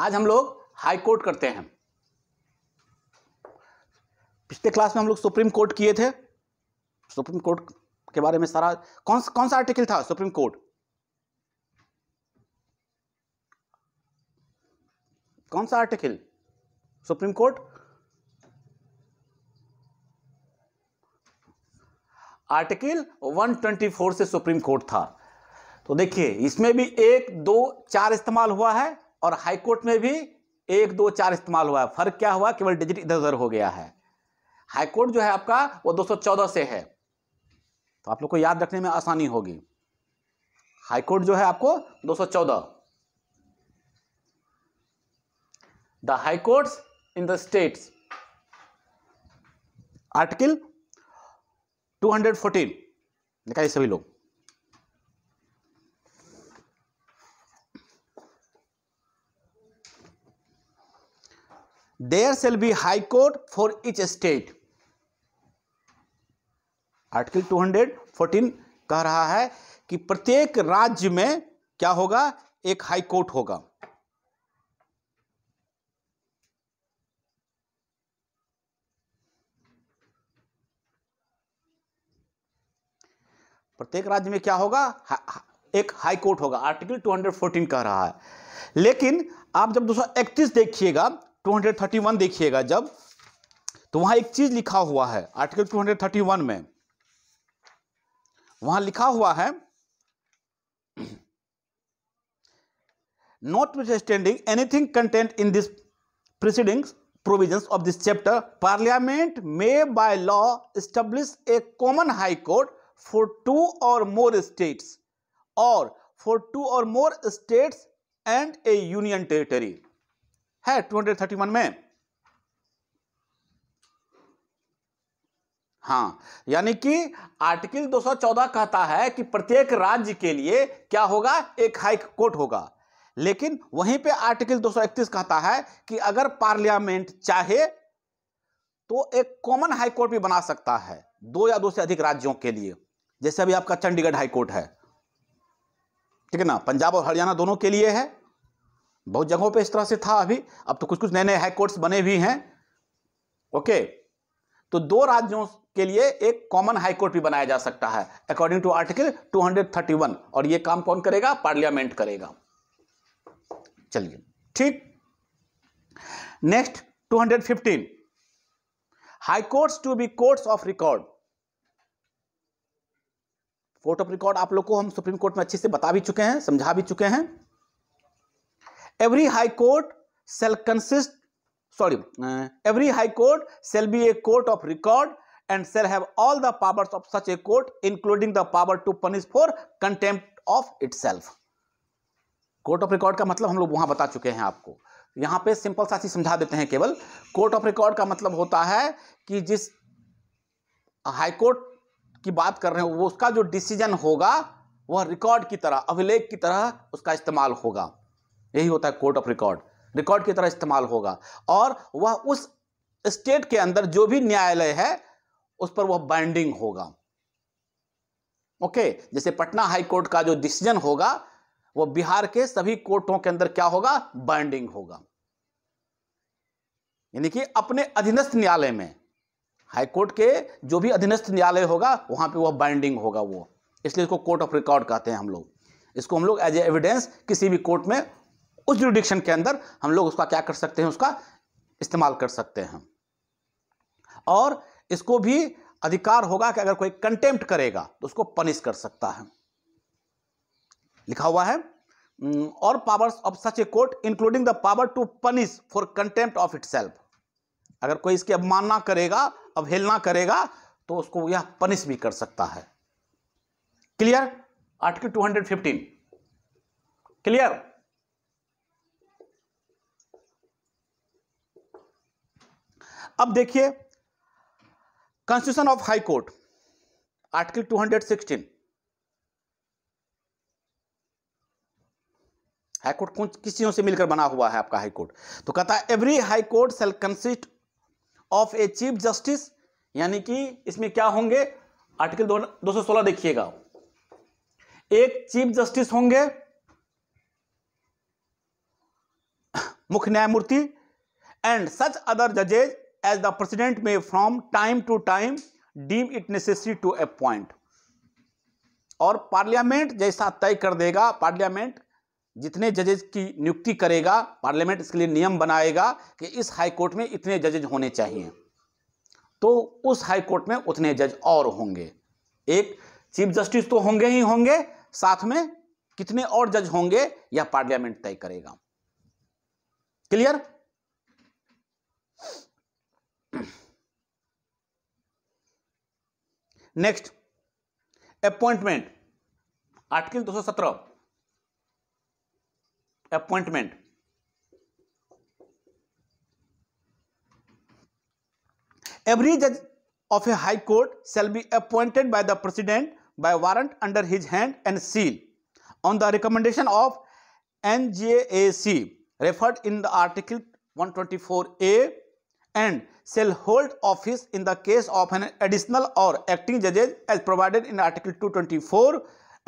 आज हम लोग हाई कोर्ट करते हैं पिछले क्लास में हम लोग सुप्रीम कोर्ट किए थे सुप्रीम कोर्ट के बारे में सारा कौन सा कौन सा आर्टिकल था सुप्रीम कोर्ट कौन सा आर्टिकल सुप्रीम कोर्ट आर्टिकल 124 से सुप्रीम कोर्ट था तो देखिए इसमें भी एक दो चार इस्तेमाल हुआ है और हाईकोर्ट में भी एक दो चार इस्तेमाल हुआ है फर्क क्या हुआ केवल डिजिट इधर उधर हो गया है हाईकोर्ट जो है आपका वो 214 से है तो आप लोग को याद रखने में आसानी होगी हाईकोर्ट जो है आपको 214 the high in the states article 214 fourteen सभी लोग there shall be high court for each state article 214 कह रहा है कि प्रत्येक राज्य में क्या होगा एक हाई कोर्ट होगा प्रत्येक राज्य में क्या होगा एक हाई कोर्ट होगा आर्टिकल 214 कह रहा है लेकिन आप जब दो सौ इकतीस देखिएगा 231 देखिएगा जब तो वहां एक चीज लिखा हुआ है आर्टिकल 231 में वहां लिखा हुआ है notwithstanding anything content in this proceedings provision of this chapter parliament may by law establish a common high court for two और more states or for two और more states and a union territory है 231 में हाँ यानी कि article 214 कहता है कि प्रत्येक राज्य के लिए क्या होगा एक हाई कोर्ट होगा लेकिन वहीं पे आर्टिकल 231 कहता है कि अगर पार्लियामेंट चाहे तो एक कॉमन हाई कोर्ट भी बना सकता है दो या दो से अधिक राज्यों के लिए जैसे अभी आपका चंडीगढ़ हाई कोर्ट है ठीक है ना पंजाब और हरियाणा दोनों के लिए है बहुत जगहों पे इस तरह से था अभी अब तो कुछ कुछ नए नए हाई कोर्ट्स बने भी हैं ओके तो दो राज्यों के लिए एक कॉमन हाई कोर्ट भी बनाया जा सकता है अकॉर्डिंग टू आर्टिकल 231 और ये काम कौन करेगा पार्लियामेंट करेगा चलिए ठीक next 215 high high courts to be courts of record court of record आप लोग को हम सुप्रीम कोर्ट में अच्छे से बता भी चुके हैं समझा भी चुके हैं every high court shall consist sorry every high court shall be a court of record and shall have all the powers of such a court including the power to punish for contempt of itself court of record का मतलब हम लोग वहां बता चुके हैं आपको यहां पे सिंपल सा चीज समझा देते हैं केवल कोर्ट ऑफ रिकॉर्ड का मतलब होता है कि जिस हाई कोर्ट की बात कर रहे हो वो उसका जो डिसीजन होगा वह रिकॉर्ड की तरह अभिलेख की तरह उसका इस्तेमाल होगा यही होता है कोर्ट ऑफ रिकॉर्ड रिकॉर्ड की तरह इस्तेमाल होगा और वह उस स्टेट के अंदर जो भी न्यायालय है उस पर वह बाइंडिंग होगा ओके जैसे पटना हाई कोर्ट का जो डिसीजन होगा वह बिहार के सभी कोर्टों के अंदर क्या होगा बाइंडिंग होगा यानी कि अपने अधीनस्थ न्यायालय में हाई कोर्ट के जो भी अधीनस्थ न्यायालय होगा वहां पे वह बाइंडिंग होगा वो इसलिए इसको कोर्ट ऑफ रिकॉर्ड कहते हैं हम लोग इसको हम लोग एज ए एविडेंस किसी भी कोर्ट में उस जुडिक्शन के अंदर हम लोग उसका क्या कर सकते हैं उसका इस्तेमाल कर सकते हैं और इसको भी अधिकार होगा कि अगर कोई कंटेम्प्ट करेगा तो उसको पनिश कर सकता है लिखा हुआ है और powers of such a court including the power to punish for contempt of it अगर कोई इसकी अवमानना करेगा अवहेलना करेगा तो उसको यह पनिश भी कर सकता है क्लियर आर्टिकल 215 क्लियर अब देखिए constitution of high court article 216 high court कौन किस चीजों से मिलकर बना हुआ है आपका हाई कोर्ट तो कहता है every high court shall consist of a chief justice यानी कि इसमें क्या होंगे आर्टिकल दो सौ सोलह देखिएगा एक चीफ जस्टिस होंगे मुख्य न्यायमूर्ति एंड सच अदर जजेज as the president may from time to time deem it necessary to appoint और पार्लियामेंट जैसा तय कर देगा पार्लियामेंट जितने जजेज की नियुक्ति करेगा पार्लियामेंट इसके लिए नियम बनाएगा कि इस हाई कोर्ट में इतने जजेज होने चाहिए तो उस हाई कोर्ट में उतने जज और होंगे एक चीफ जस्टिस तो होंगे ही होंगे साथ में कितने और जज होंगे यह पार्लियामेंट तय करेगा clear Next appointment, Article 217 Appointment. every judge of a high court shall be appointed by the president by warrant under his hand and seal on the recommendation of NJAC referred in the article 124A shall hold office in the case of an additional और acting जजेज as provided in article two 224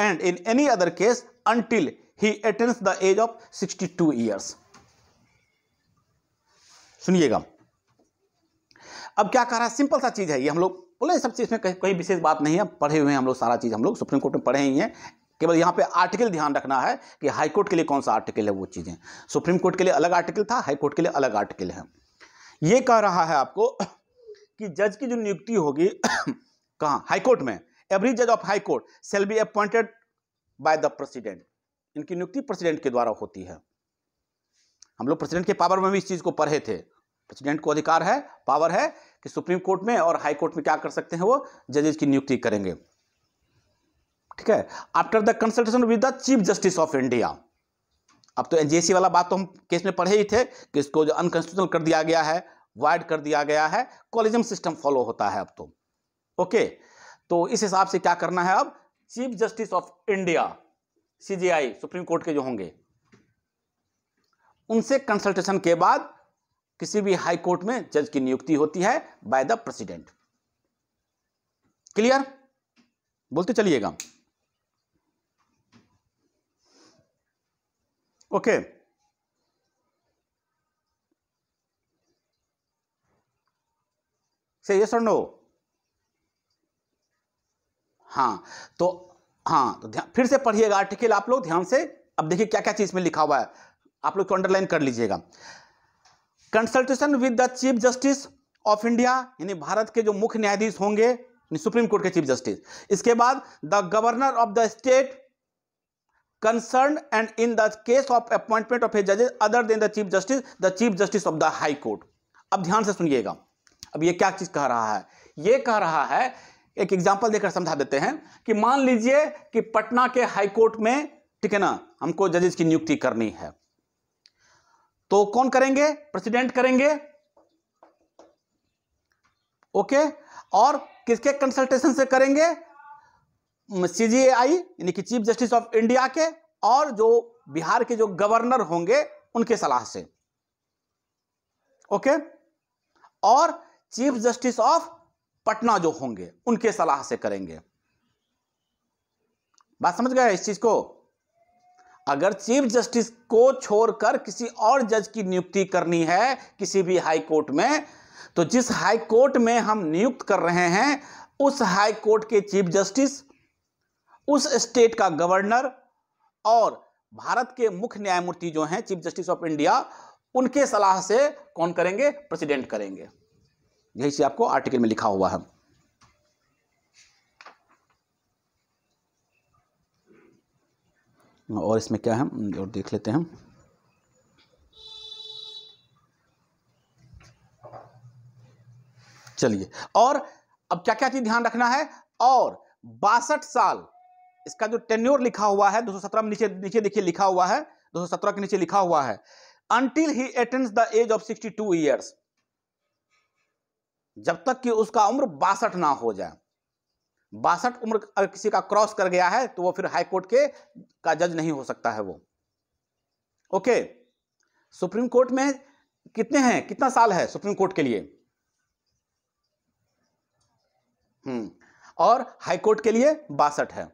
and in any other case until he attains age of of 62 years सुनिएगा अब क्या कह रहा है simple सा चीज़ है ये हम लोग बोले सब चीज़ में कहीं कोई विशेष बात नहीं है पढ़े हुए हैं हम लोग सारा चीज़ हम लोग सुप्रीम कोर्ट में पढ़े ही हैं केवल यहां पे आर्टिकल ध्यान रखना है कि हाईकोर्ट के लिए कौन सा आर्टिकल है वो चीज़ें सुप्रीम कोर्ट के लिए अलग आर्टिकल था हाईकोर्ट के लिए अलग आर्टिकल है ये कह रहा है आपको कि जज की जो नियुक्ति होगी कहाँ हाईकोर्ट में एवरी जज of high court shall be appointed by the president इनकी नियुक्ति प्रेसिडेंट के द्वारा होती है हम लोग प्रेसिडेंट के पावर में भी इस चीज़ को पढ़े थे प्रेसिडेंट को अधिकार है पावर है कि सुप्रीम कोर्ट में और हाई कोर्ट में क्या कर सकते हैं वो जजेज की नियुक्ति करेंगे ठीक है after the consultation with the chief justice of India अब तो एन वाला बात तो हम केस में पढ़े ही थे कि इसको जो अनकॉन्स्टिट्यूशनल कर दिया गया है वाइड कर दिया गया है कॉलेजम सिस्टम फॉलो होता है अब तो ओके तो इस हिसाब से क्या करना है अब chief justice of India CJI supreme court के जो होंगे उनसे कंसल्टेशन के बाद किसी भी हाई कोर्ट में जज की नियुक्ति होती है बाय द प्रेसिडेंट क्लियर बोलते चलिएगा ओके से ये नो हाँ तो हाँ तो फिर से पढ़िएगा आर्टिकल आप लोग ध्यान से अब देखिए क्या क्या चीज़ में लिखा हुआ है आप लोग को अंडरलाइन कर लीजिएगा consultation with the chief justice of India यानी भारत के जो मुख्य न्यायाधीश होंगे सुप्रीम कोर्ट के चीफ जस्टिस इसके बाद the governor of the state concern and in the case of appointment of a judge other than the chief justice the chief justice of the high court अब ध्यान से सुनिएगा अब ये क्या चीज कह रहा है ये कह रहा है एक एग्जाम्पल देकर समझा देते हैं कि मान लीजिए कि पटना के हाई कोर्ट में ठीक है ना हमको जजेस की नियुक्ति करनी है तो कौन करेंगे प्रेसिडेंट करेंगे ओके और किसके कंसल्टेशन से करेंगे सीजीएआई यानी कि चीफ जस्टिस ऑफ इंडिया के और जो बिहार के जो गवर्नर होंगे उनके सलाह से ओके और चीफ जस्टिस ऑफ पटना जो होंगे उनके सलाह से करेंगे बात समझ गए इस चीज को अगर चीफ जस्टिस को छोड़कर किसी और जज की नियुक्ति करनी है किसी भी हाई कोर्ट में तो जिस हाई कोर्ट में हम नियुक्त कर रहे हैं उस हाई कोर्ट के चीफ जस्टिस उस स्टेट का गवर्नर और भारत के मुख्य न्यायमूर्ति जो हैं चीफ जस्टिस ऑफ इंडिया उनके सलाह से कौन करेंगे प्रेसिडेंट करेंगे यही से आपको आर्टिकल में लिखा हुआ है और इसमें क्या है और देख लेते हैं चलिए और अब क्या क्या चीज ध्यान रखना है और बासठ साल इसका जो टेन्योर लिखा हुआ है दो 217 में नीचे नीचे देखिए लिखा हुआ है दो सौ सत्रह के नीचे लिखा हुआ है until he attends the age of sixty two years जब तक कि उसका उम्र बासठ ना हो जाए बासठ उम्र अगर किसी का क्रॉस कर गया है तो वो फिर हाई कोर्ट के का जज नहीं हो सकता है वो ओके सुप्रीम कोर्ट में कितने हैं कितना साल है सुप्रीम कोर्ट के लिए हम्म और हाई कोर्ट के लिए बासठ है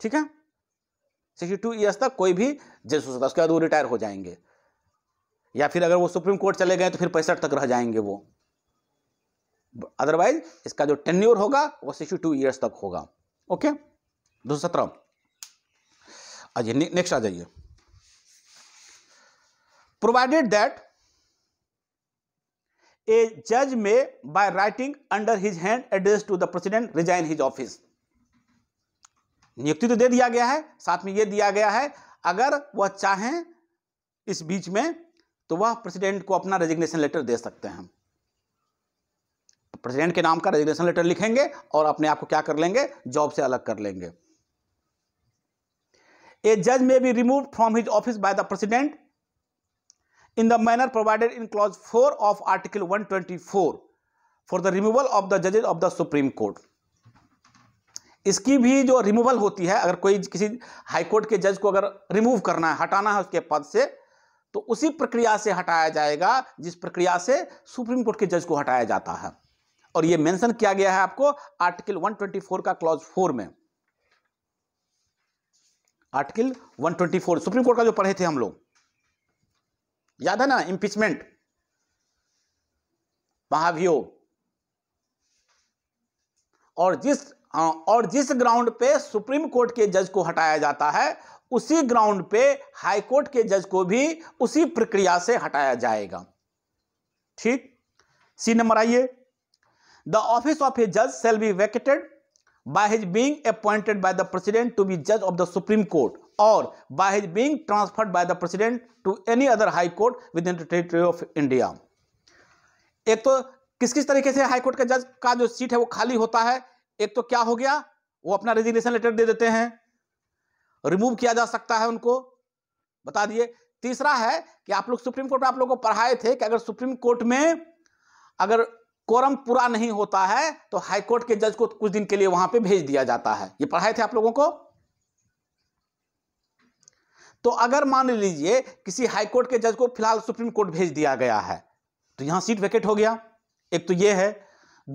ठीक है सिक्सटी टू ईयर्स तक कोई भी जज हो सकता है उसके बाद वो रिटायर हो जाएंगे या फिर अगर वो सुप्रीम कोर्ट चले गए तो फिर पैंसठ तक रह जाएंगे वो अदरवाइज इसका जो टेन्योर होगा वो सिक्सटी टू ईयर्स तक होगा ओके दो सौ सत्रह आइए नेक्स्ट आ जाइए प्रोवाइडेड दैट ए जज may by writing under his hand address to the president resign his office नियुक्ति तो दे दिया गया है साथ में ये दिया गया है अगर वह चाहें इस बीच में तो वह प्रेसिडेंट को अपना रेजिग्नेशन लेटर दे सकते हैं प्रेसिडेंट के नाम का रेजिग्नेशन लेटर लिखेंगे और अपने आप को क्या कर लेंगे जॉब से अलग कर लेंगे ए जज may be remove from his office by the president in the manner provided in clause four of article 124 for the removal of the जजेज ऑफ द सुप्रीम कोर्ट इसकी भी जो रिमूवल होती है अगर कोई किसी हाईकोर्ट के जज को अगर रिमूव करना है हटाना है उसके पद से तो उसी प्रक्रिया से हटाया जाएगा जिस प्रक्रिया से सुप्रीम कोर्ट के जज को हटाया जाता है और यह मेंशन किया गया है आपको आर्टिकल 124 का क्लॉज फोर में आर्टिकल 124 सुप्रीम कोर्ट का जो पढ़े थे हम लोग याद है ना इंपीचमेंट महाभियोग और जिस और जिस ग्राउंड पे सुप्रीम कोर्ट के जज को हटाया जाता है उसी ग्राउंड पे हाई कोर्ट के जज को भी उसी प्रक्रिया से हटाया जाएगा ठीक सी नंबर आइए द ऑफिस ऑफ ए जज cell B vacated by his being appointed by the president to be जज ऑफ द सुप्रीम कोर्ट और by his being transferred by the president to any other high court with in the territory of India एक तो किस किस तरीके से high court का जज का जो सीट है वो खाली होता है एक तो क्या हो गया वो अपना रेजिग्नेशन लेटर दे देते हैं रिमूव किया जा सकता है उनको बता दिए तीसरा है कि आप लोग सुप्रीम कोर्ट में आप लोगों को पढ़ाए थे कि अगर सुप्रीम कोर्ट में अगर कोरम पूरा नहीं होता है तो हाईकोर्ट के जज को कुछ दिन के लिए वहां पे भेज दिया जाता है ये पढ़ाए थे आप लोगों को तो अगर मान लीजिए किसी हाईकोर्ट के जज को फिलहाल सुप्रीम कोर्ट भेज दिया गया है तो यहां सीट वैकेट हो गया एक तो यह है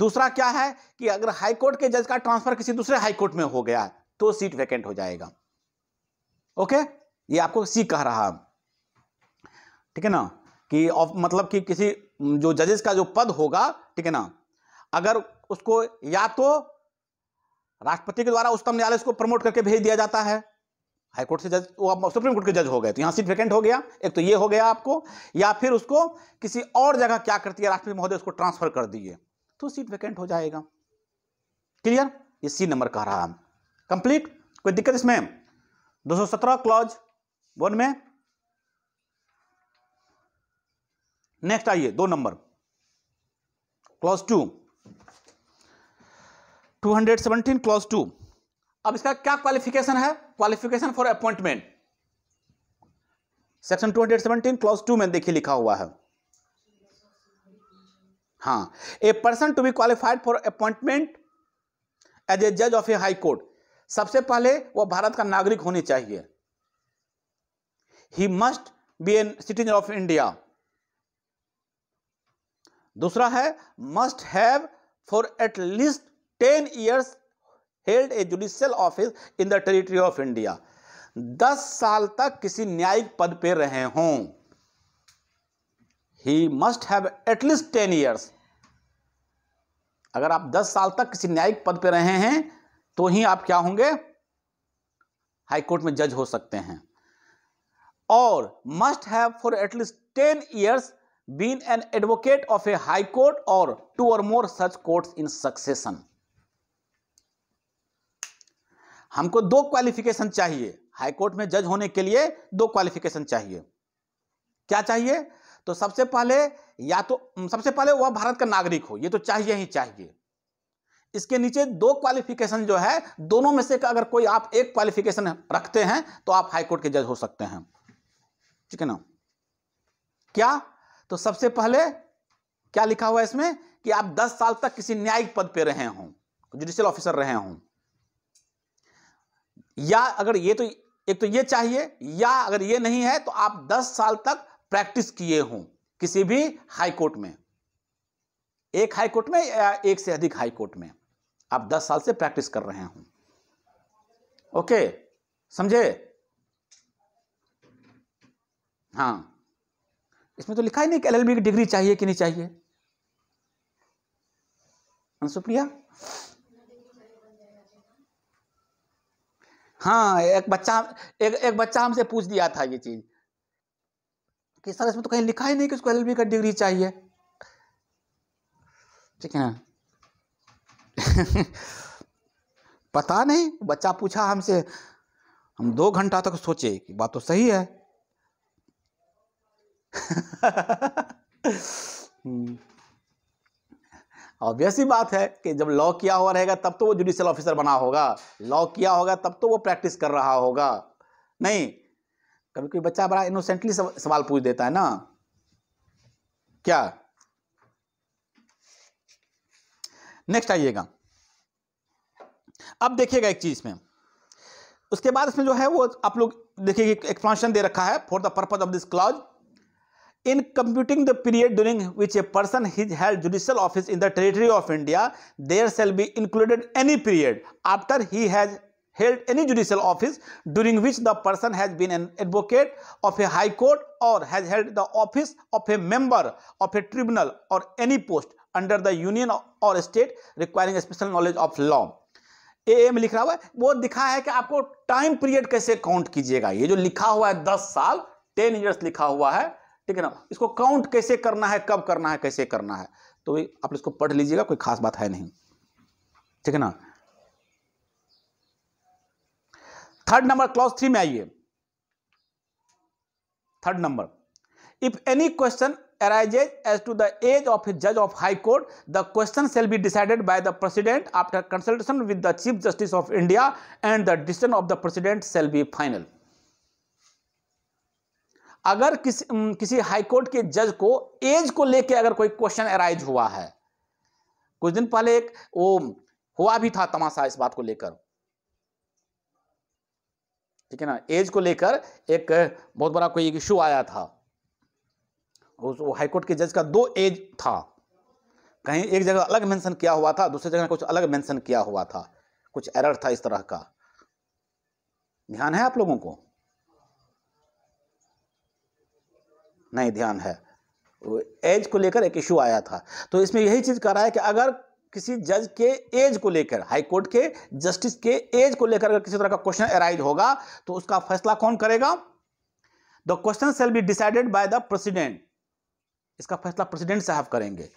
दूसरा क्या है कि अगर हाईकोर्ट के जज का ट्रांसफर किसी दूसरे हाईकोर्ट में हो गया तो सीट वैकेंट हो जाएगा ओके ये आपको सी कह रहा ठीक है ना कि मतलब कि किसी जो जजेस का जो पद होगा ठीक है ना अगर उसको या तो राष्ट्रपति के द्वारा उच्चतम न्यायालय उसको प्रमोट करके भेज दिया जाता है हाईकोर्ट से जज वो सुप्रीम कोर्ट के जज हो गए तो यहां सीट वैकेंट हो गया एक तो ये हो गया आपको या फिर उसको किसी और जगह क्या करती है राष्ट्रपति महोदय उसको ट्रांसफर कर दिए तो सीट वैकेंट हो जाएगा क्लियर ये सी नंबर कह रहा है कंप्लीट कोई दिक्कत इसमें 217 क्लॉज वन में नेक्स्ट आइए दो number clause two 217 clause two अब इसका क्या क्वालिफिकेशन है qualification for appointment section 217 clause two में देखिए लिखा हुआ है हाँ a person to be qualified for appointment as a जज ऑफ ए हाई कोर्ट सबसे पहले वह भारत का नागरिक होने चाहिए he must be an citizen of India दूसरा है must have for at least ten years held a judicial office in the territory of India दस साल तक किसी न्यायिक पद पर रहे हों he must have at least ten years अगर आप 10 साल तक किसी न्यायिक पद पर रहे हैं तो ही आप क्या होंगे हाईकोर्ट में जज हो सकते हैं और must have for at least ten years been an advocate of a high court और टू और more such courts in succession हमको दो क्वालिफिकेशन चाहिए हाई कोर्ट में जज होने के लिए दो क्वालिफिकेशन चाहिए क्या चाहिए तो सबसे पहले या तो सबसे पहले वह भारत का नागरिक हो ये तो चाहिए ही चाहिए इसके नीचे दो क्वालिफिकेशन जो है दोनों में से अगर कोई आप एक क्वालिफिकेशन रखते हैं तो आप हाईकोर्ट के जज हो सकते हैं ठीक है ना क्या तो सबसे पहले क्या लिखा हुआ है इसमें कि आप 10 साल तक किसी न्यायिक पद पे रहे हों जुडिशियल ऑफिसर रहे हों या अगर ये तो एक तो ये चाहिए या अगर ये नहीं है तो आप 10 साल तक प्रैक्टिस किए हों किसी भी हाई कोर्ट में एक हाई कोर्ट में या एक से अधिक हाई कोर्ट में आप 10 साल से प्रैक्टिस कर रहे हों ओके समझे हाँ इसमें तो लिखा ही नहीं कि एलएलबी की डिग्री चाहिए कि नहीं चाहिए सुप्रिया हाँ एक बच्चा एक एक बच्चा हमसे पूछ दिया था ये चीज़ कि सर इसमें तो कहीं लिखा ही नहीं कि उसको एल का डिग्री चाहिए ठीक है ना पता नहीं बच्चा पूछा हमसे हम दो घंटा तक सोचे कि बात तो सही है ऑब्वियस ही बात है कि जब लॉ किया हुआ रहेगा तब तो वो जुडिशियल ऑफिसर बना होगा लॉ किया होगा तब तो वो प्रैक्टिस कर रहा होगा नहीं कभी कभी बच्चा बड़ा इनोसेंटली सवाल पूछ देता है ना क्या नेक्स्ट आइएगा अब देखिएगा एक चीज में उसके बाद इसमें जो है वो आप लोग देखिए एक्सप्लेनेशन दे रखा है for the purpose of this clause in computing the period during which a person his held judicial office in the territory of India there shall be included any period after he has held any judicial office during which the person has been an advocate of a high court or has held the office of a member of a tribunal or any post under the union or state requiring a special knowledge of law A M में लिख रहा हुआ है वो दिखा है कि आपको टाइम पीरियड कैसे काउंट कीजिएगा ये जो लिखा हुआ है दस साल टेन ईयर्स लिखा हुआ है ठीक है ना इसको काउंट कैसे करना है कब करना है कैसे करना है तो आप इसको पढ़ लीजिएगा कोई खास बात है नहीं ठीक है ना थर्ड नंबर क्लॉज थ्री में आइए third number if any question arises as to the age of a judge of high court the question shall be decided by the president after consultation with the chief justice of india and the decision of the president shall be final अगर किस, किसी high court के जज को as को लेके अगर कोई क्वेश्चन अराइज हुआ है कुछ दिन पहले एक वो हुआ भी था तमाशा इस बात को लेकर ठीक है ना एज को लेकर एक बहुत बड़ा कोई एक इशू आया था उस हाईकोर्ट के जज का दो एज था कहीं एक जगह अलग मेंशन किया हुआ था दूसरी जगह कुछ अलग मेंशन किया हुआ था कुछ एरर था इस तरह का ध्यान है आप लोगों को नहीं ध्यान है एज को लेकर एक इशू आया था तो इसमें यही चीज़ कर रहा है कि अगर किसी जज के एज को लेकर हाई कोर्ट के जस्टिस के एज को लेकर अगर किसी तरह का क्वेश्चन अराइज होगा तो उसका फैसला कौन करेगा the question shall be decided by the president इसका फैसला प्रेसिडेंट साहब करेंगे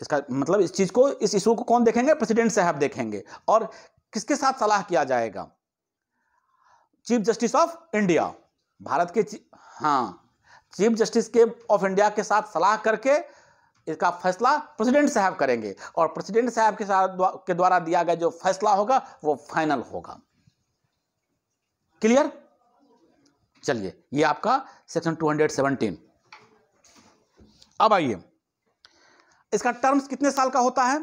इसका मतलब इस चीज को इस इशू को कौन देखेंगे प्रेसिडेंट साहब देखेंगे और किसके साथ सलाह किया जाएगा chief justice of India Bharat के हाँ चीफ जस्टिस के ऑफ इंडिया के साथ सलाह करके इसका फैसला प्रेसिडेंट साहब करेंगे और प्रेसिडेंट साहब के साथ द्वा, के द्वारा दिया गया जो फैसला होगा वो फाइनल होगा क्लियर चलिए ये आपका सेक्शन 217 अब आइए इसका टर्म्स कितने साल का होता है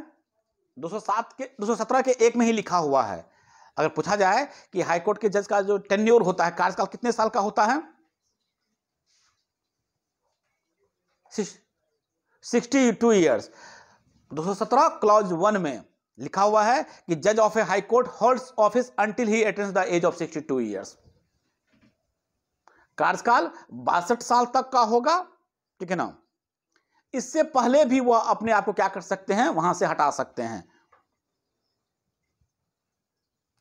207 के 217 के एक में ही लिखा हुआ है अगर पूछा जाए कि हाईकोर्ट के जज का जो टेन्योर होता है कार्यकाल कितने साल का होता है सिक्सटी टू ईयर्स दो क्लॉज वन में लिखा हुआ है कि जज of a high court hold office until he attends the age of sixty two years कार्यकाल बासठ साल तक का होगा ठीक है ना इससे पहले भी वह अपने आप को क्या कर सकते हैं वहां से हटा सकते हैं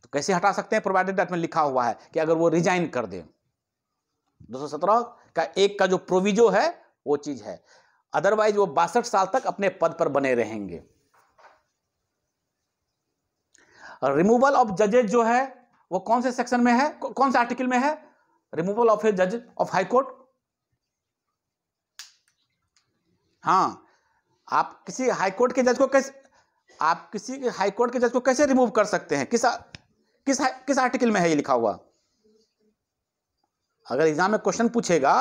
तो कैसे हटा सकते हैं प्रोवाइडेड में लिखा हुआ है कि अगर वो रिजाइन कर दे 217 का एक का जो प्रोविजो है वो चीज है अदरवाइज वो बासठ साल तक अपने पद पर बने रहेंगे रिमूवल ऑफ जजेज जो है वो कौन से सेक्शन में है कौन से आर्टिकल में है रिमूवल ऑफ ए जज ऑफ हाई कोर्ट हाँ आप किसी हाई कोर्ट के जज को कैसे आप किसी हाई कोर्ट के जज को कैसे रिमूव कर सकते हैं किस किस किस आर्टिकल में है ये लिखा हुआ अगर एग्जाम में क्वेश्चन पूछेगा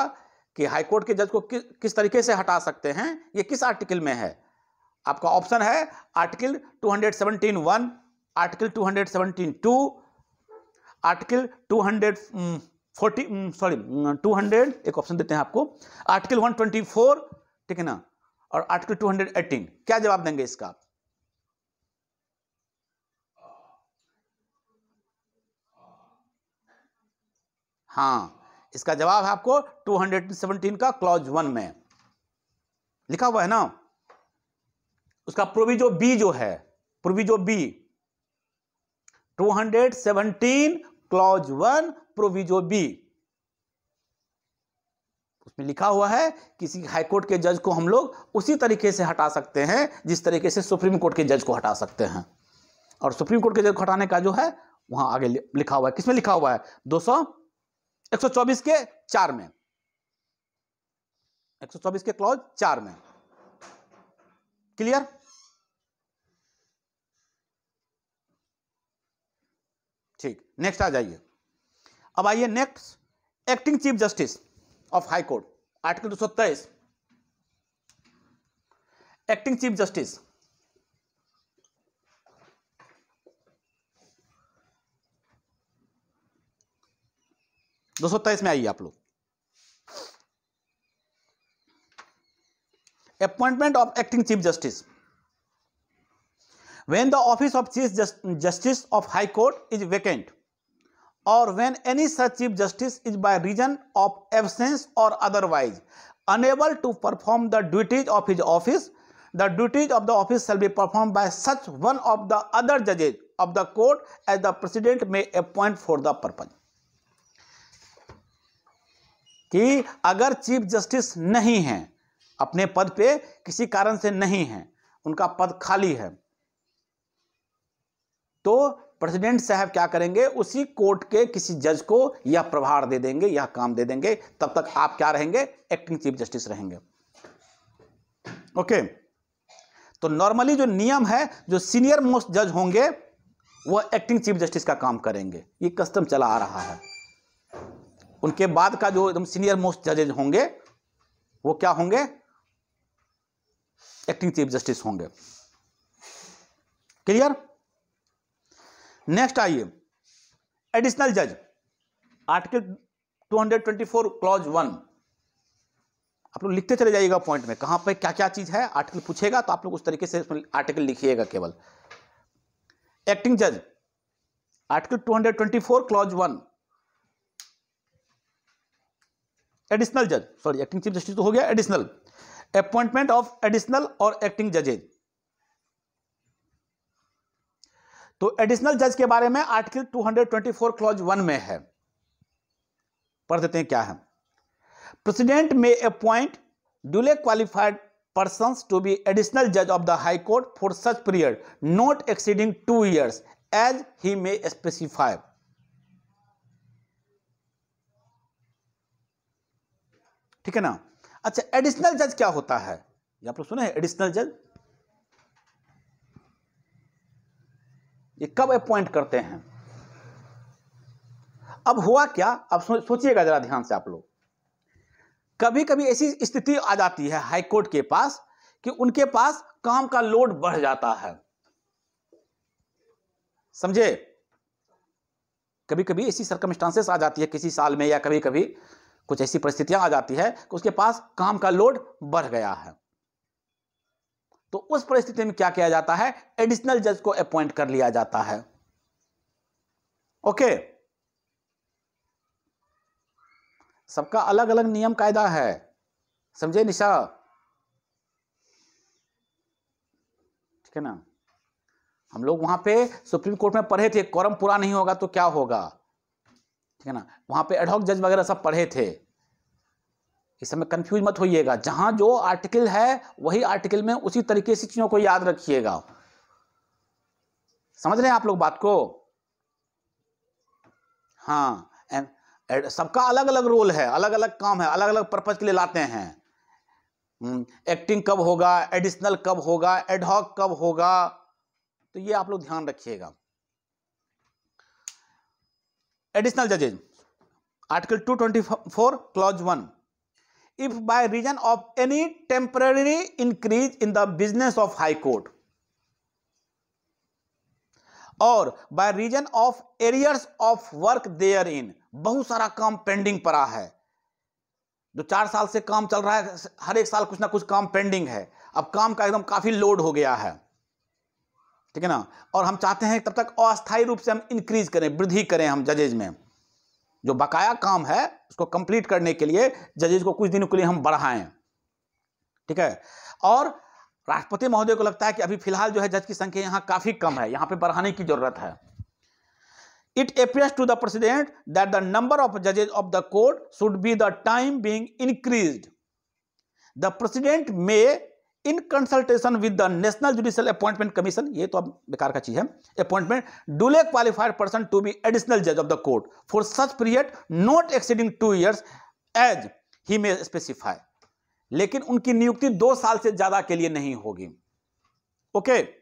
कि हाईकोर्ट के जज को कि, किस तरीके से हटा सकते हैं ये किस आर्टिकल में है आपका ऑप्शन है article 217 one article 217 two article 240 sorry 200 एक ऑप्शन देते हैं आपको आर्टिकल 124 ठीक है ना और आर्टिकल 218 क्या जवाब देंगे इसका हाँ इसका जवाब है आपको 217 का क्लॉज वन में लिखा हुआ है ना उसका प्रोविजो बी जो है proviso B 217 clause one proviso B उसमें लिखा हुआ है किसी हाईकोर्ट के जज को हम लोग उसी तरीके से हटा सकते हैं जिस तरीके से सुप्रीम कोर्ट के जज को हटा सकते हैं और सुप्रीम कोर्ट के जज को हटाने का जो है वहां आगे लिखा हुआ है किसमें लिखा हुआ है दो सौ 124 के चार में 124 के क्लॉज चार में क्लियर ठीक नेक्स्ट आ जाइए अब आइए next acting chief justice of high court article दो एक्टिंग चीफ जस्टिस दो में आइए आप लोग appointment of acting chief justice when the office of chief justice of high court is vacant और when any such chief justice is by reason of absence और otherwise unable to perform the duties of his office the duties of the office shall be perform by such one of the other जजेज of the court as the president may appoint for the purpose कि अगर chief justice नहीं हैं अपने पद पे किसी कारण से नहीं हैं उनका पद खाली है तो प्रेसिडेंट साहब क्या करेंगे उसी कोर्ट के किसी जज को यह प्रभार दे देंगे यह काम दे देंगे तब तक आप क्या रहेंगे एक्टिंग चीफ जस्टिस रहेंगे ओके तो नॉर्मली जो नियम है जो सीनियर मोस्ट जज होंगे वह एक्टिंग चीफ जस्टिस का काम करेंगे ये कस्टम चला आ रहा है उनके बाद का जो एकदम सीनियर मोस्ट जजेज होंगे वो क्या होंगे एक्टिंग चीफ जस्टिस होंगे क्लियर नेक्स्ट आइए एडिशनल जज आर्टिकल 224 क्लॉज वन आप लोग लिखते चले जाइएगा पॉइंट में कहां पे क्या क्या चीज है आर्टिकल पूछेगा तो आप लोग उस तरीके से आर्टिकल लिखिएगा केवल एक्टिंग जज आर्टिकल 224 क्लॉज वन एडिशनल जज सॉरी एक्टिंग चीफ जस्टिस तो हो गया एडिशनल अपॉइंटमेंट ऑफ एडिशनल और एक्टिंग जजेज तो एडिशनल जज के बारे में आर्टिकल 224 क्लॉज वन में है पढ़ देते हैं क्या है president may appoint duly qualified person to be additional जज of the high court for such period not exceeding two years as he may specified ठीक है ना अच्छा एडिशनल जज क्या होता है ये आप लोग सुने एडिशनल जज ये कब अपॉइंट करते हैं अब हुआ क्या अब सोचिएगा जरा ध्यान से आप लोग कभी कभी ऐसी स्थिति आ जाती है हाईकोर्ट के पास कि उनके पास काम का लोड बढ़ जाता है समझे कभी कभी ऐसी सर्कमस्टांसेस आ जाती है किसी साल में या कभी कभी कुछ ऐसी परिस्थितियां आ जाती है कि उसके पास काम का लोड बढ़ गया है तो उस परिस्थिति में क्या किया जाता है एडिशनल जज को अपॉइंट कर लिया जाता है ओके सबका अलग अलग नियम कायदा है समझे निशा ठीक है ना हम लोग वहां पे सुप्रीम कोर्ट में पढ़े थे कॉरम पूरा नहीं होगा तो क्या होगा ठीक है ना वहाँ पे एडहॉक जज वगैरह सब पढ़े थे इस समय कंफ्यूज मत होइएगा जहाँ जो आर्टिकल है वही आर्टिकल में उसी तरीके से चीज़ों को याद रखिएगा समझ रहे हैं आप लोग बात को हाँ एंड सबका अलग अलग रोल है अलग अलग काम है अलग अलग पर्पज़ के लिए लाते हैं एक्टिंग हम्म, कब होगा एडिशनल कब होगा एडहॉक कब होगा तो ये आप लोग ध्यान रखिएगा एडिशनल जजेज article 224 clause one if by reason of any temporary increase in the business of high court और by reason of arrears of work therein बहुत सारा काम पेंडिंग पड़ा है जो चार साल से काम चल रहा है हर एक साल कुछ ना कुछ काम पेंडिंग है अब काम का एकदम काफी लोड हो गया है ठीक है ना और हम चाहते हैं तब तक अस्थायी रूप से हम इंक्रीज करें वृद्धि करें हम जजेज में जो बकाया काम है उसको कंप्लीट करने के लिए जजेज को कुछ दिनों के लिए हम बढ़ाएं ठीक है और राष्ट्रपति महोदय को लगता है कि अभी फिलहाल जो है जज की संख्या यहां काफ़ी कम है यहां पे बढ़ाने की जरूरत है it appears to the president that the number of जजेज of the court should be the time being increase the president may in consultation with the national judicial appointment commission ये तो अब बेकार का चीज है appointment duly qualified person to be additional जज of the court for such period not exceeding two years as he may specify लेकिन उनकी नियुक्ति दो साल से ज्यादा के लिए नहीं होगी ओके okay.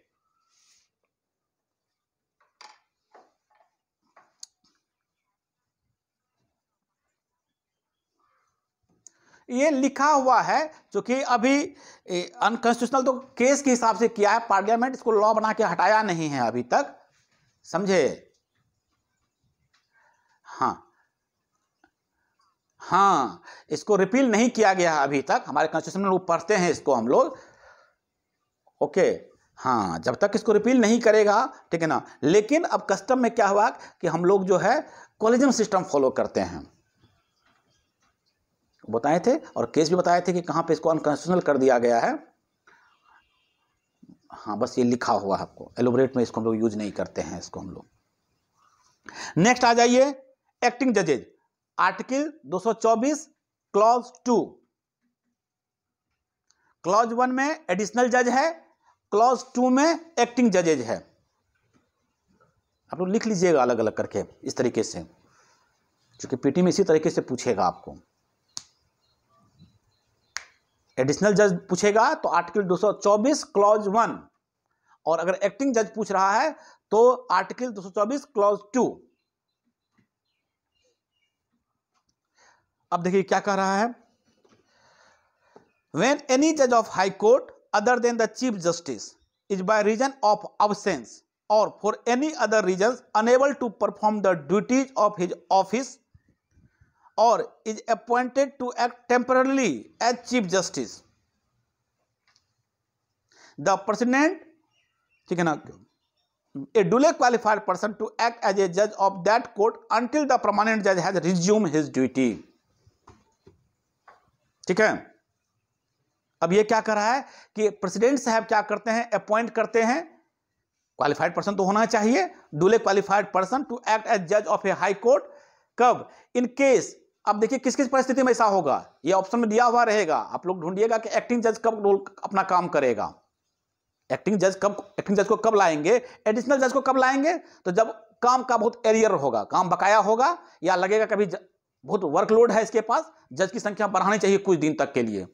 ये लिखा हुआ है जो कि अभी अनकॉन्स्टिट्यूशनल तो केस के हिसाब से किया है पार्लियामेंट इसको लॉ बना के हटाया नहीं है अभी तक समझे हाँ हाँ इसको रिपील नहीं किया गया है अभी तक हमारे कॉन्स्टिट्यूशन में लोग पढ़ते हैं इसको हम लोग ओके हाँ जब तक इसको रिपील नहीं करेगा ठीक है ना लेकिन अब कस्टम में क्या हुआ कि हम लोग जो है कॉलेजम सिस्टम फॉलो करते हैं बताए थे और केस भी बताए थे कि कहाँ पे इसको अनकॉन्स्टिट्यूशनल कर दिया गया है हाँ बस ये लिखा हुआ है आपको एलोबरेट में इसको हम लोग यूज नहीं करते हैं इसको हम लोग नेक्स्ट आ जाइए एक्टिंग जजेज article 224 clause two clause one में एडिशनल जज है क्लॉज टू में एक्टिंग जजेज है आप लोग लिख लीजिएगा अलग अलग करके इस तरीके से क्योंकि पीटी में इसी तरीके से पूछेगा आपको एडिशनल जज पूछेगा तो आर्टिकल 224 क्लॉज वन और अगर एक्टिंग जज पूछ रहा है तो आर्टिकल 224 क्लॉज टू अब देखिए क्या कह रहा है वेन एनी जज of high court other than the chief justice is by reason of absence और for any other reason enable to perform the duties of his office और is appointed to act temporarily as chief justice the president ठीक है ना ए डूले qualified person to act as a जज of that court until the permanent जज has resume his duty ठीक है अब ये क्या कर रहा है कि प्रेसिडेंट साहब क्या करते हैं अपॉइंट करते हैं क्वालिफाइड पर्सन तो होना चाहिए duly qualified person to act as जज ऑफ ए हाई कोर्ट कब इन केस अब देखिए किस किस परिस्थिति में ऐसा होगा ये ऑप्शन में दिया हुआ रहेगा आप लोग ढूंढिएगा कि एक्टिंग जज कब रोल अपना काम करेगा एक्टिंग जज कब एक्टिंग जज को कब लाएंगे एडिशनल जज को कब लाएंगे तो जब काम का बहुत एरियर होगा काम बकाया होगा या लगेगा कभी बहुत वर्कलोड है इसके पास जज की संख्या बढ़ानी चाहिए कुछ दिन तक के लिए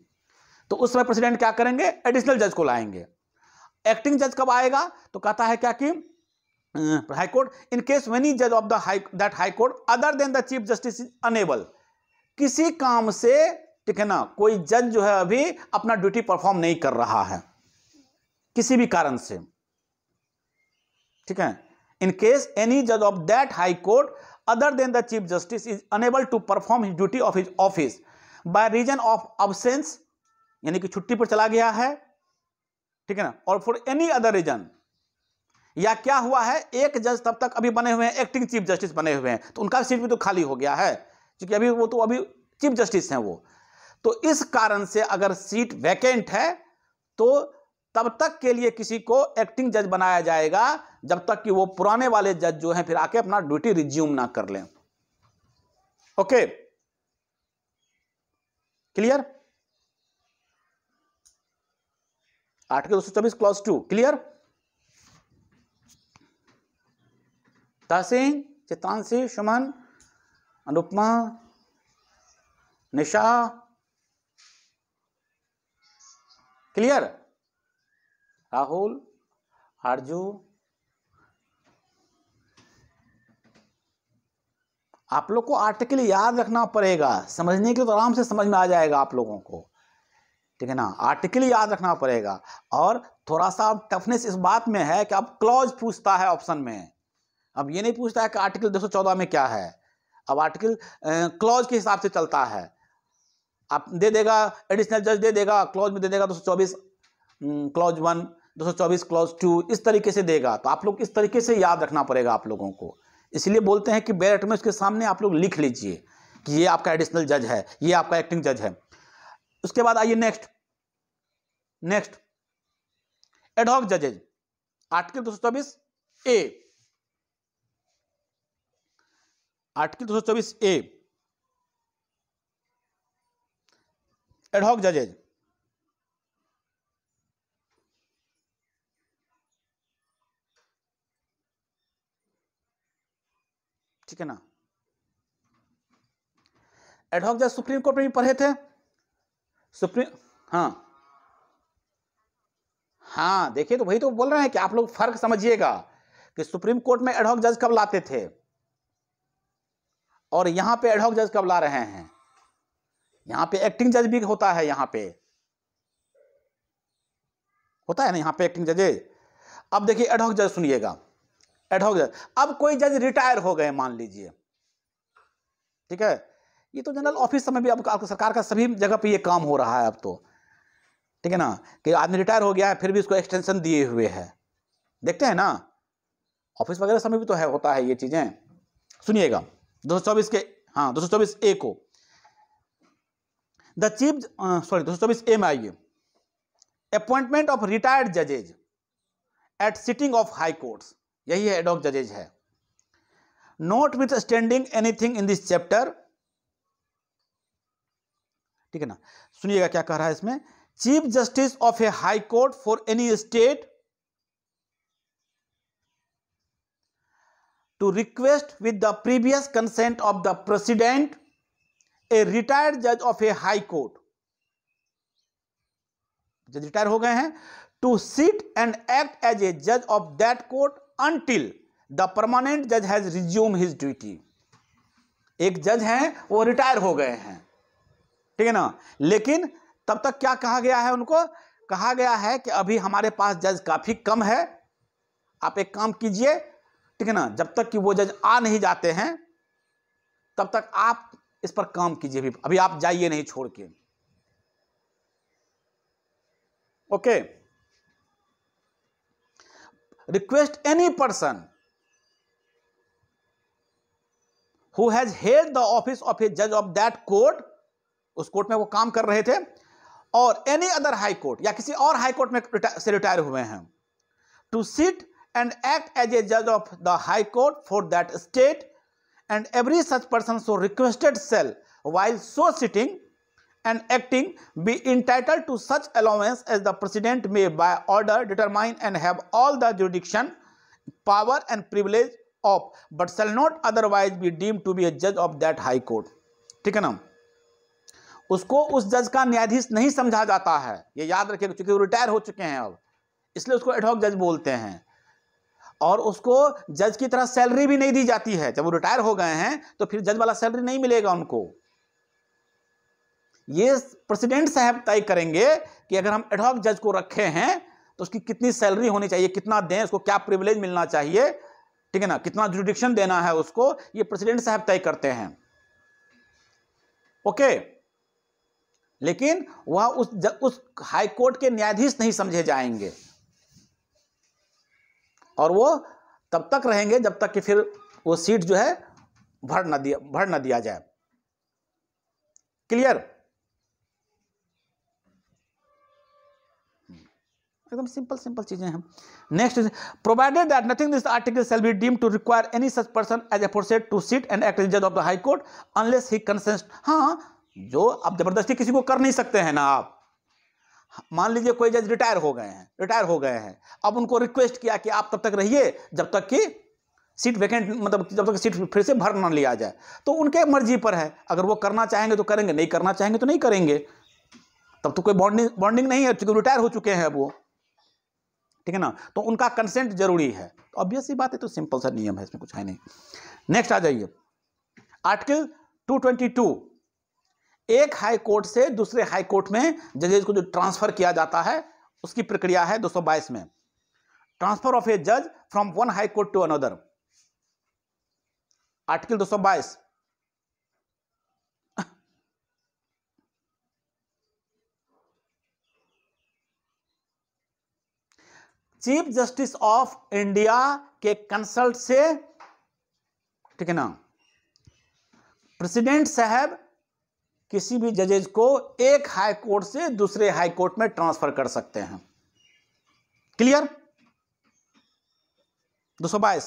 तो उस समय प्रेसिडेंट क्या करेंगे एडिशनल जज को लाएंगे एक्टिंग जज कब आएगा तो कहता है क्या कि हाईकोर्ट इनकेस वेनी जज of that high court other than the chief justice is unable किसी काम से ठीक है ना कोई जज जो है अभी अपना ड्यूटी परफॉर्म नहीं कर रहा है किसी भी कारण से ठीक है इन केस एनी जज of that high court other than the chief justice is unable to perform his duty of his office by reason of absence यानी कि छुट्टी पर चला गया है ठीक है ना और फॉर एनी अदर रीजन या क्या हुआ है एक जज तब तक अभी बने हुए हैं एक्टिंग चीफ जस्टिस बने हुए हैं तो उनका सीट भी तो खाली हो गया है क्योंकि अभी वो तो अभी चीफ जस्टिस हैं वो तो इस कारण से अगर सीट वैकेंट है तो तब तक के लिए किसी को एक्टिंग जज बनाया जाएगा जब तक कि वो पुराने वाले जज जो हैं फिर आके अपना ड्यूटी रिज्यूम ना कर लें ओके क्लियर आर्टिकल दो सौ चौबीस clause two clear Tahseen Chetan Singh Suman Anupama Nisha clear Rahul Arzoo आप लोग को आर्टिकल याद रखना पड़ेगा समझने के लिए तो आराम से समझ में आ जाएगा आप लोगों को ठीक है ना आर्टिकल याद रखना पड़ेगा और थोड़ा सा अब टफनेस इस बात में है कि अब क्लॉज पूछता है ऑप्शन में अब ये नहीं पूछता है कि आर्टिकल 214 में क्या है अब आर्टिकल क्लॉज के हिसाब से चलता है आप दे देगा एडिशनल जज दे देगा क्लॉज में दे देगा दो सौ चौबीस क्लॉज वन दो सौ चौबीस क्लॉज टू इस तरीके से देगा तो आप लोग इस तरीके से याद रखना पड़ेगा आप लोगों को इसलिए बोलते हैं कि बैरेट में उसके सामने आप लोग लिख लीजिए कि ये आपका एडिशनल जज है ये आपका एक्टिंग जज है उसके बाद आइए नेक्स्ट नेक्स्ट एडहॉक जजेज आर्टिकल दो सौ चौबीस ए आर्टिकल दो सौ चौबीस ए एडहॉक जजेज ठीक है ना एडहॉक जज सुप्रीम कोर्ट में भी पढ़े थे सुप्रीम हाँ हाँ देखिए तो वही तो बोल रहे हैं कि आप लोग फर्क समझिएगा कि सुप्रीम कोर्ट में एडहॉक जज कब लाते थे और यहाँ पे एडहॉक जज कब ला रहे हैं यहाँ पे एक्टिंग जज भी होता है यहाँ पे होता है ना यहाँ पे एक्टिंग जजे अब देखिए एडहॉक जज सुनिएगा एडहॉक जज अब कोई जज रिटायर हो गए मान लीजिए ठीक है ये तो जनरल ऑफिस समय भी अब आपको सरकार का सभी जगह पे ये काम हो रहा है अब तो ठीक है ना कि आदमी रिटायर हो गया है फिर भी उसको एक्सटेंशन दिए हुए है देखते हैं ना ऑफिस वगैरह समय भी तो है होता है ये चीज़ें सुनिएगा दो के हाँ दो ए को द चीफ सॉरी दो सौ चौबीस ए में आइए अपॉइंटमेंट ऑफ रिटायर्ड जजेज at sitting of high courts यही है एडॉक जजेज है notwithstanding anything in this chapter ठीक है ना सुनिएगा क्या कह रहा है इसमें chief justice of a high court for any state to request with the previous consent of the president a retired judge of a high court जज रिटायर हो गए हैं to sit and act as a जज of that court until the permanent जज has resume his duty एक जज हैं वो रिटायर हो गए हैं ठीक है ना लेकिन तब तक क्या कहा गया है उनको कहा गया है कि अभी हमारे पास जज काफी कम है आप एक काम कीजिए ठीक है ना जब तक कि वो जज आ नहीं जाते हैं तब तक आप इस पर काम कीजिए अभी अभी आप जाइए नहीं छोड़ के okay request any person who has held the office of a जज ऑफ दैट कोर्ट उस कोर्ट में वो काम कर रहे थे और एनी अदर हाई कोर्ट या किसी और हाई कोर्ट में से रिटायर हुए हैं to sit and act as a judge of the high court for that state and every such person so requested shall while so sitting and acting be entitled to such allowance as the president may by order determine and have all the jurisdiction power and privilege of but shall not otherwise be deemed to be a judge of that high court ठीक है ना उसको उस जज का न्यायाधीश नहीं समझा जाता है ये याद रखिए क्योंकि वो रिटायर हो चुके हैं अब इसलिए उसको एडहॉक जज बोलते हैं और उसको जज की तरह सैलरी भी नहीं दी जाती है जब वो रिटायर हो गए हैं तो फिर जज वाला सैलरी नहीं मिलेगा उनको ये प्रेसिडेंट साहब तय करेंगे कि अगर हम एडहॉक जज को रखे हैं तो उसकी कितनी सैलरी होनी चाहिए कितना दें उसको क्या प्रिविलेज मिलना चाहिए ठीक है ना कितना जुडिक्शन देना है उसको ये प्रेसिडेंट साहब तय करते हैं ओके लेकिन वह उस उस हाई कोर्ट के न्यायाधीश नहीं समझे जाएंगे और वो तब तक रहेंगे जब तक कि फिर वो सीट जो है भर ना दिया भर ना दिया जाए क्लियर एकदम सिंपल सिंपल चीजें हैं next provided that nothing this article shall be deem to require any such person as aforesaid to sit and act जज of the high court unless he consent हाँ जो आप जबरदस्ती किसी को कर नहीं सकते हैं ना आप मान लीजिए कोई जज रिटायर हो गए हैं रिटायर हो गए हैं अब उनको रिक्वेस्ट किया कि आप तब तक रहिए जब तक कि सीट वैकेंट मतलब जब तक सीट फिर से भर ना लिया जाए तो उनके मर्जी पर है अगर वो करना चाहेंगे तो करेंगे नहीं करना चाहेंगे तो नहीं करेंगे तब तो कोई बॉन्डिंग बॉन्डिंग नहीं है क्योंकि रिटायर हो चुके हैं अब वो ठीक है ना तो उनका कंसेंट जरूरी है तो ऑब्वियस ही बात है तो सिंपल सा नियम है इसमें कुछ है नहीं नेक्स्ट आ जाइए आर्टिकल टू एक हाई कोर्ट से दूसरे हाई कोर्ट में जजेज को जो ट्रांसफर किया जाता है उसकी प्रक्रिया है 222 में ट्रांसफर ऑफ ए जज from one high court to another article 222 chief justice of India के कंसल्ट से ठीक है ना प्रेसिडेंट साहब किसी भी जजेज को एक हाई कोर्ट से दूसरे हाई कोर्ट में ट्रांसफर कर सकते हैं क्लियर दो सौ बाईस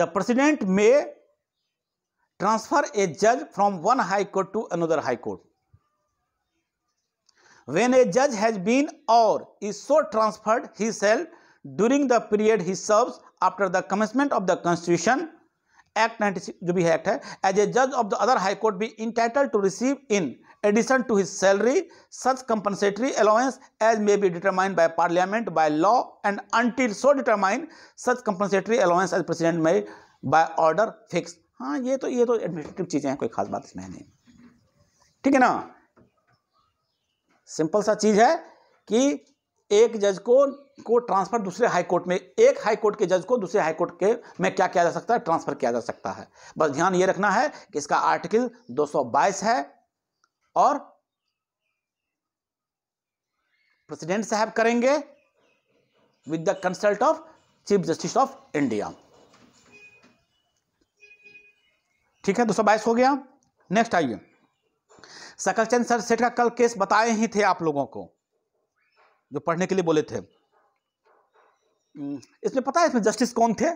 द प्रेसिडेंट मे ट्रांसफर ए जज from one high court to another high court when ए जज हैज बीन और is so transferred he cell during the period he serves after the commencement of the constitution act ninety जो भी act है as a जज of the other high court B entitle to receive in addition to his salary such compensatory allowance as may be determined by parliament by law and until so determined such compensatory allowance as president may by order fix हाँ ये तो ये तो administrative चीज़ें हैं कोई खास बात इसमें नहीं ठीक है ना सिंपल सा चीज़ है कि एक जज को को ट्रांसफर दूसरे हाई कोर्ट में एक हाई कोर्ट के जज को दूसरे हाई कोर्ट के में क्या किया जा सकता है ट्रांसफर किया जा सकता है बस ध्यान ये रखना है कि इसका आर्टिकल 222 है और प्रेसिडेंट साहब करेंगे with the consult of chief justice of India ठीक है दो सौ बाईस हो गया नेक्स्ट आइए सकलचंद सर सेठ का कल केस बताए ही थे आप लोगों को जो पढ़ने के लिए बोले थे इसमें पता है इसमें जस्टिस कौन थे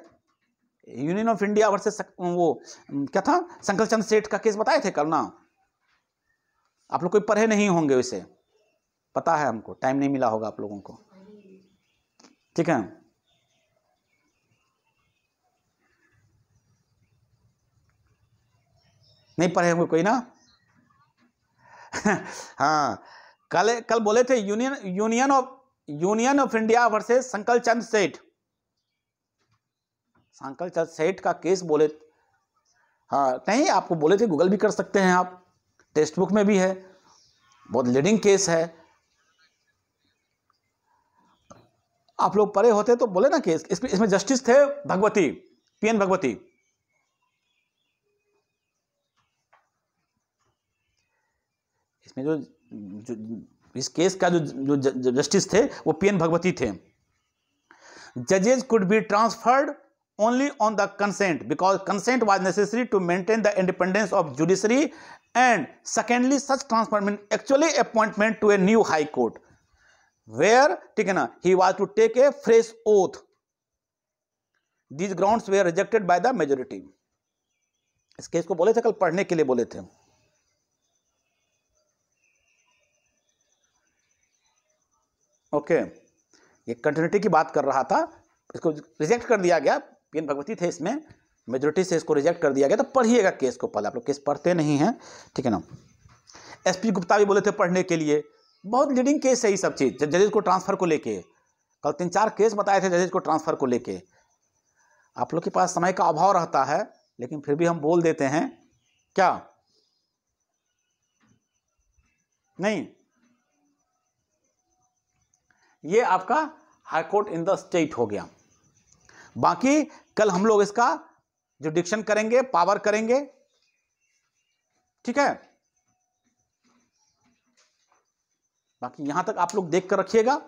यूनियन ऑफ इंडिया वर्सेस वो क्या था शंकर चंद सेठ का केस बताए थे ना आप लोग कोई पढ़े नहीं होंगे उसे पता है हमको टाइम नहीं मिला होगा आप लोगों को ठीक है नहीं पढ़े होंगे कोई ना हाँ कल कल बोले थे union union of union of India versus Sankal Chand सेठ संकल चंद सेठ का केस बोले हाँ नहीं आपको बोले थे गूगल भी कर सकते हैं आप टेक्स्ट बुक में भी है बहुत लीडिंग केस है आप लोग परे होते तो बोले ना केस इसमें इसमें जस्टिस थे भगवती पीएन भगवती इसमें जो इस केस का जो जो जस्टिस थे वो पी एन भगवती थे जजेज could be transferred only on the consent because consent was necessary to maintain the independence of judiciary and secondly such transfer mean actually appointment to a new high court where ठीक है ना he was to take a fresh oath these grounds were rejected by the majority इस case को बोले थे कल पढ़ने के लिए बोले थे ओके ये कंटिन्यूटी की बात कर रहा था इसको रिजेक्ट कर दिया गया पी एन भगवती थे इसमें मेजोरिटी से इसको रिजेक्ट कर दिया गया तो पढ़िएगा केस को पहले आप लोग केस पढ़ते नहीं हैं ठीक है ना एसपी गुप्ता भी बोले थे पढ़ने के लिए बहुत लीडिंग केस है ये सब चीज़ जजेज को ट्रांसफ़र को लेके कल तीन चार केस बताए थे जजेज को ट्रांसफ़र को लेके आप लोग के पास समय का अभाव रहता है लेकिन फिर भी हम बोल देते हैं क्या नहीं ये आपका हाईकोर्ट इन द स्टेट हो गया बाकी कल हम लोग इसका जो डिक्शन करेंगे पावर करेंगे ठीक है बाकी यहां तक आप लोग देख कर रखिएगा